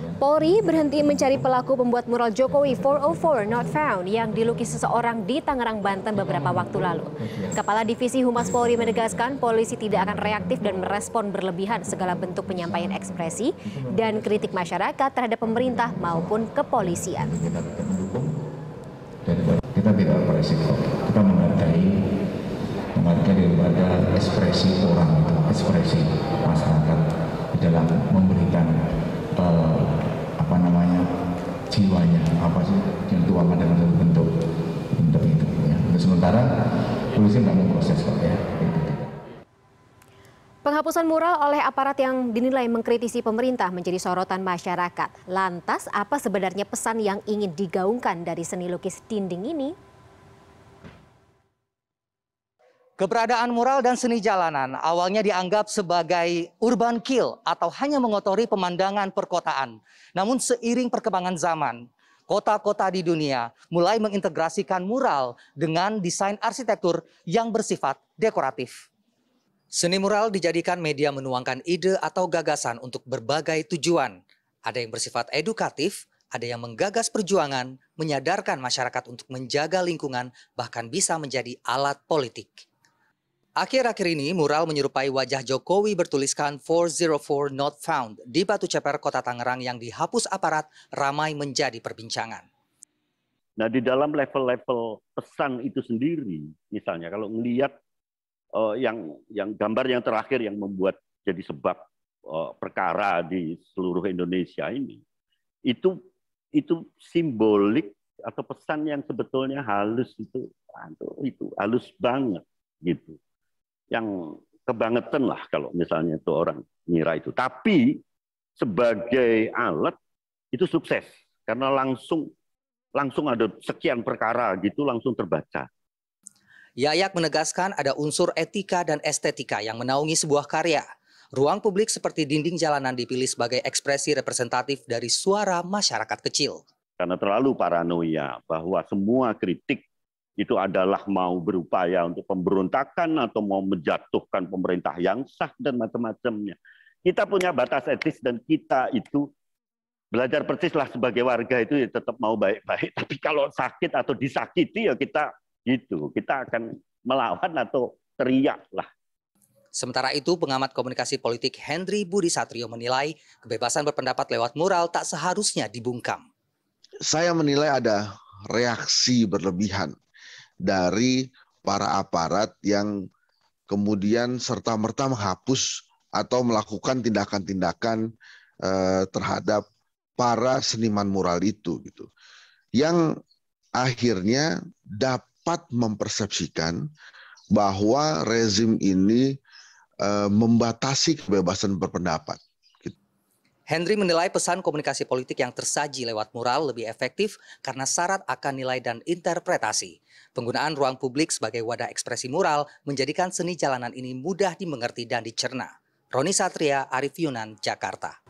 Ya. Polri berhenti mencari pelaku pembuat mural Jokowi 404 Not Found yang dilukis seseorang di Tangerang, Banten beberapa waktu lalu. Oh, iya. Kepala Divisi Humas Polri menegaskan polisi tidak akan reaktif dan merespon berlebihan segala bentuk penyampaian ekspresi dan kritik masyarakat terhadap pemerintah maupun kepolisian. Kita tidak mendukung dan kita tidak beresiko. Kita menghargai menghargai daripada ekspresi orang itu. semuanya apa sih yang itu apa dengan satu bentuk bentuk itu ya. Untuk sementara polisi nggak mau proses kok ya. Itu. Penghapusan mural oleh aparat yang dinilai mengkritisi pemerintah menjadi sorotan masyarakat. Lantas apa sebenarnya pesan yang ingin digaungkan dari seni lukis dinding ini? Keberadaan mural dan seni jalanan awalnya dianggap sebagai urban kill atau hanya mengotori pemandangan perkotaan. Namun seiring perkembangan zaman, kota-kota di dunia mulai mengintegrasikan mural dengan desain arsitektur yang bersifat dekoratif. Seni mural dijadikan media menuangkan ide atau gagasan untuk berbagai tujuan. Ada yang bersifat edukatif, ada yang menggagas perjuangan, menyadarkan masyarakat untuk menjaga lingkungan, bahkan bisa menjadi alat politik. Akhir-akhir ini, mural menyerupai wajah Jokowi bertuliskan 404 Not Found di Batu Ceper, Kota Tangerang yang dihapus aparat ramai menjadi perbincangan. Nah, di dalam level-level pesan itu sendiri, misalnya kalau melihat uh, eh, yang yang gambar yang terakhir yang membuat jadi sebab uh, perkara di seluruh Indonesia ini, itu itu simbolik atau pesan yang sebetulnya halus itu, itu halus banget gitu yang kebangetan lah kalau misalnya itu orang ngira itu. Tapi sebagai alat itu sukses karena langsung langsung ada sekian perkara gitu langsung terbaca. Yayak menegaskan ada unsur etika dan estetika yang menaungi sebuah karya. Ruang publik seperti dinding jalanan dipilih sebagai ekspresi representatif dari suara masyarakat kecil. Karena terlalu paranoia bahwa semua kritik itu adalah mau berupaya untuk pemberontakan atau mau menjatuhkan pemerintah yang sah dan macam-macamnya. Kita punya batas etis dan kita itu belajar persislah sebagai warga itu ya tetap mau baik-baik. Tapi kalau sakit atau disakiti ya kita gitu, kita akan melawan atau teriaklah. Sementara itu, pengamat komunikasi politik Henry Budi Satrio menilai kebebasan berpendapat lewat mural tak seharusnya dibungkam. Saya menilai ada reaksi berlebihan dari para aparat yang kemudian serta-merta menghapus atau melakukan tindakan-tindakan eh, terhadap para seniman mural itu gitu. Yang akhirnya dapat mempersepsikan bahwa rezim ini eh, membatasi kebebasan berpendapat. Gitu. Henry menilai pesan komunikasi politik yang tersaji lewat mural lebih efektif karena syarat akan nilai dan interpretasi. Penggunaan ruang publik sebagai wadah ekspresi mural menjadikan seni jalanan ini mudah dimengerti dan dicerna. Roni Satria, Arif Yunan, Jakarta.